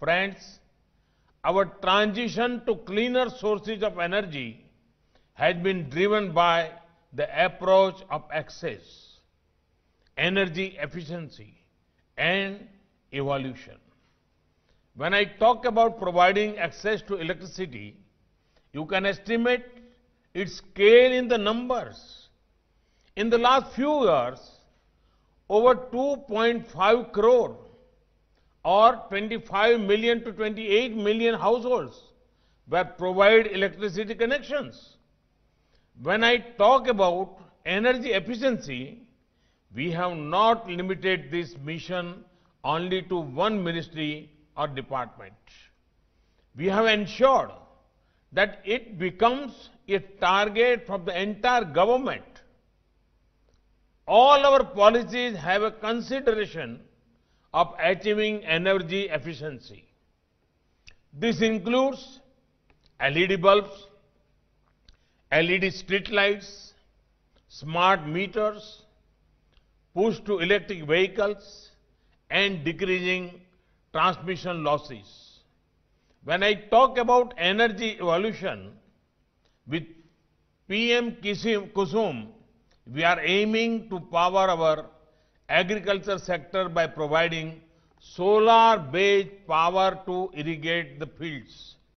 Friends, our transition to cleaner sources of energy has been driven by the approach of access, energy efficiency, and evolution. When I talk about providing access to electricity, you can estimate its scale in the numbers. In the last few years, over 2.5 crore or 25 million to 28 million households were provide electricity connections. When I talk about energy efficiency, we have not limited this mission only to one ministry or department. We have ensured that it becomes a target from the entire government. All our policies have a consideration of achieving energy efficiency. This includes LED bulbs, LED street lights, smart meters, push to electric vehicles and decreasing transmission losses. When I talk about energy evolution with PM Kusum, we are aiming to power our agriculture sector by providing solar based power to irrigate the fields.